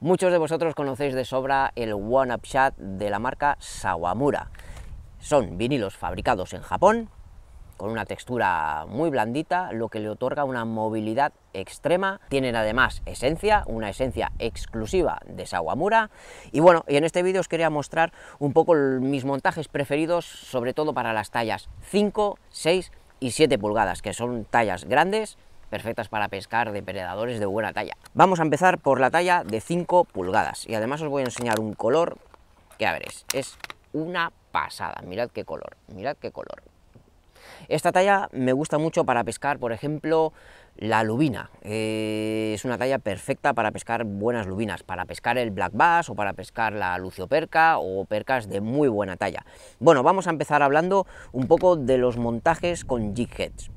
Muchos de vosotros conocéis de sobra el One Up Shot de la marca Sawamura. Son vinilos fabricados en Japón con una textura muy blandita, lo que le otorga una movilidad extrema. Tienen además esencia, una esencia exclusiva de Sawamura. Y bueno, y en este vídeo os quería mostrar un poco mis montajes preferidos, sobre todo para las tallas 5, 6 y 7 pulgadas, que son tallas grandes perfectas para pescar depredadores de buena talla. Vamos a empezar por la talla de 5 pulgadas y además os voy a enseñar un color que a veréis, es una pasada, mirad qué color, mirad qué color. Esta talla me gusta mucho para pescar, por ejemplo, la lubina. Eh, es una talla perfecta para pescar buenas lubinas, para pescar el black bass o para pescar la lucio perca o percas de muy buena talla. Bueno, vamos a empezar hablando un poco de los montajes con jig heads.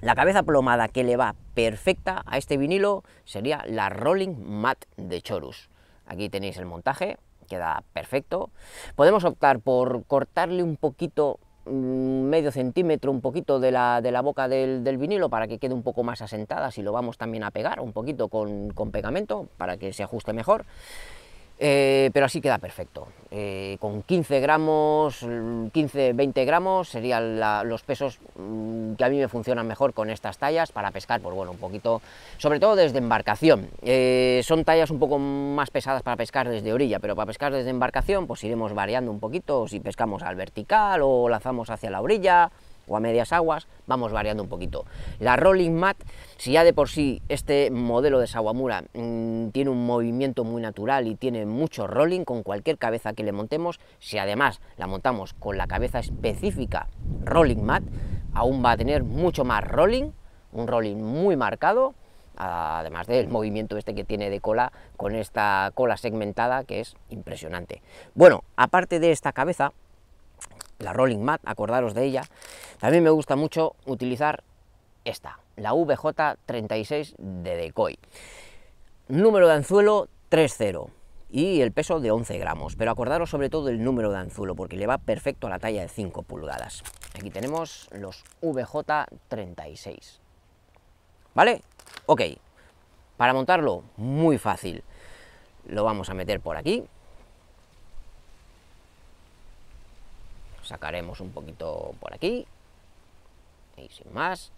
La cabeza plomada que le va perfecta a este vinilo sería la Rolling Mat de Chorus. Aquí tenéis el montaje, queda perfecto. Podemos optar por cortarle un poquito mm, medio centímetro un poquito de la, de la boca del, vinilo para que quede un poco más asentada si lo vamos también a pegar un poquito con, pegamento para que se ajuste mejor eh, pero así queda perfecto eh, con 15 gramos 15 20 gramos serían los pesos mm, que a mí me funcionan mejor con estas tallas para pescar, pues bueno, un poquito, sobre todo desde embarcación. Eh, son tallas un poco más pesadas para pescar desde orilla, pero para pescar desde embarcación pues iremos variando un poquito, si pescamos al vertical o lanzamos hacia la orilla, o a medias aguas, vamos variando un poquito. La Rolling Mat, si ya de por sí este modelo de Sawamura mm, tiene un movimiento muy natural y tiene mucho rolling con cualquier cabeza que le montemos, si además la montamos con la cabeza específica Rolling Mat, aún va a tener mucho más rolling, un rolling muy marcado, además del movimiento este que tiene de cola con esta cola segmentada que es impresionante. Bueno, aparte de esta cabeza, la Rolling Mat, acordaros de ella, también me gusta mucho utilizar esta, la VJ36 de Decoy. Número de anzuelo 3.0 y el peso de 11 gramos, pero acordaros sobre todo el número de anzuelo porque le va perfecto a la talla de 5 pulgadas. Aquí tenemos los VJ36. ¿Vale? Ok. Para montarlo, muy fácil. Lo vamos a meter por aquí. Sacaremos un poquito por aquí. Y sin más.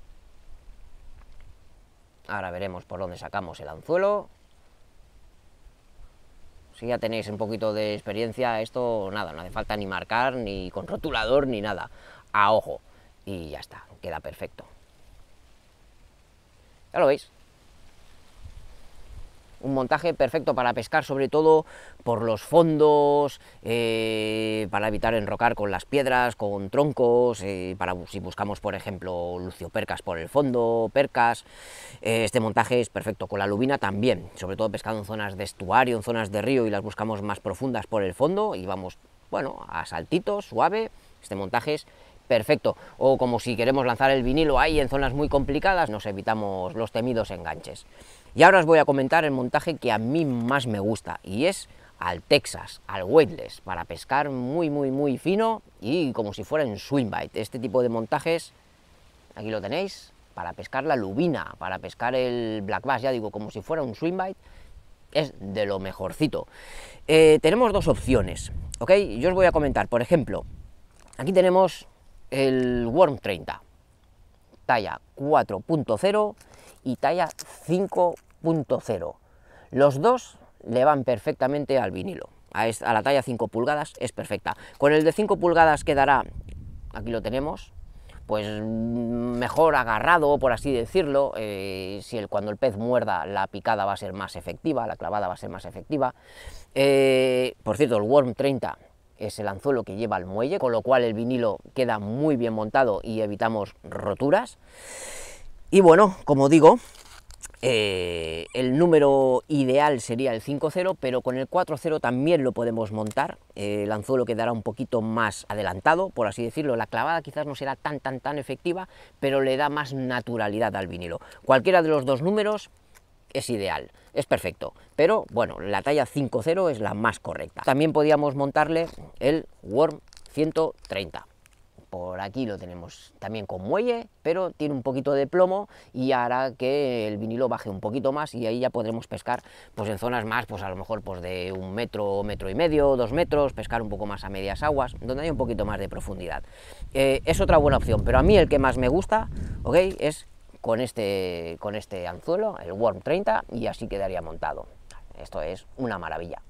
Ahora veremos por dónde sacamos el anzuelo. Si ya tenéis un poquito de experiencia, esto nada, no hace falta ni marcar, ni con rotulador, ni nada a ojo. Y ya está, queda perfecto. Ya lo veis. Un montaje perfecto para pescar, sobre todo por los fondos, eh, para evitar enrocar con las piedras, con troncos, eh, para si buscamos, por ejemplo, lucio percas por el fondo, percas. Eh, este montaje es perfecto con la lubina también, sobre todo pescado en zonas de estuario, en zonas de río y las buscamos más profundas por el fondo y vamos, bueno, a saltitos, suave. Este montaje es perfecto. O como si queremos lanzar el vinilo ahí en zonas muy complicadas, nos evitamos los temidos enganches. Y ahora os voy a comentar el montaje que a mí más me gusta y es al Texas, al weightless, para pescar muy muy muy fino y como si fuera en swing Este tipo de montajes, aquí lo tenéis, para pescar la lubina, para pescar el black bass, ya digo, como si fuera un swing es de lo mejorcito. Eh, tenemos dos opciones, ¿ok? Yo os voy a comentar, por ejemplo, aquí tenemos el Worm 30, talla 4.0 y talla 5.0. Los dos le van perfectamente al vinilo, a, la talla 5 pulgadas es perfecta. Con el de 5 pulgadas quedará, aquí lo tenemos, pues mm, mejor agarrado, por así decirlo, eh, si el, cuando el pez muerda la picada va a ser más efectiva, la clavada va a ser más efectiva. Eh, por cierto, el Worm 30 es el anzuelo que lleva al muelle, con lo cual el vinilo queda muy bien montado y evitamos roturas. Y bueno, como digo, eh, el número ideal sería el 5.0, pero con el 4.0 también lo podemos montar. Eh, el anzuelo quedará un poquito más adelantado, por así decirlo. La clavada quizás no será tan, tan, tan efectiva, pero le da más naturalidad al vinilo. Cualquiera de los dos números es ideal, es perfecto, pero bueno, la talla 5.0 es la más correcta. También podíamos montarle el Worm 130. Por aquí lo tenemos también con muelle, pero tiene un poquito de plomo y hará que el vinilo baje un poquito más y ahí ya podremos pescar pues en zonas más, pues a lo mejor pues de un metro, metro y medio, dos metros, pescar un poco más a medias aguas, donde hay un poquito más de profundidad. Eh, es otra buena opción, pero a mí el que más me gusta, ¿ok? Es con este, con este anzuelo, el Worm 30, y así quedaría montado. Esto es una maravilla.